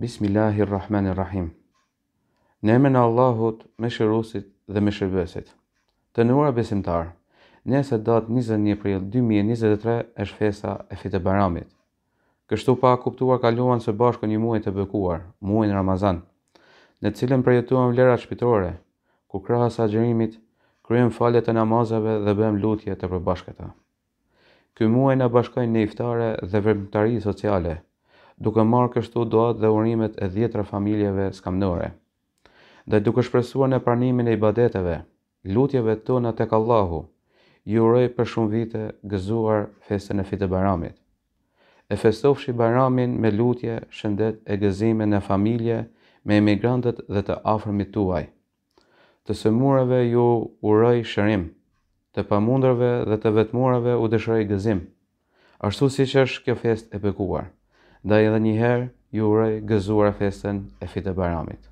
Bismillahirrahmanirrahim. Në emën e Allahut, Mëshirosit dhe Mëshirbësit. Të nduar besimtar, nëse datë 21 prill 2023 është festa e Fitë baramit Kështu pa kuptuar kaluan së bashku një muaj të bekuar, muajin Ramazan, në të cilën përjetuam vlera shpirtërore, ku krahas agjërimit kryem falet e namazave dhe bëjm lutje të përbashkëta. Ky muaj na bashkojnë në iftare dhe vërmtari sociale, duke marrë kështu doat dhe urimet e dhjetra familjeve skamnore. Dhe duke shpresuar në pranimin e ibadeteve, lutjeve të në tek Allahu, ju uroj për shumë vite gëzuar festën e fitë baramit. E festofshi baramin me lutje, shëndet e gëzime në familje, me emigrantët dhe të afrëmi tuaj. Të sëmureve ju uroj shërim, të pamundrave dhe të vetmurave u dëshëroj gëzim, ashtu si që është kjo fest e bëkuar dhe edhe njëherë, ju uroj gëzuar festën e fitë e baramit.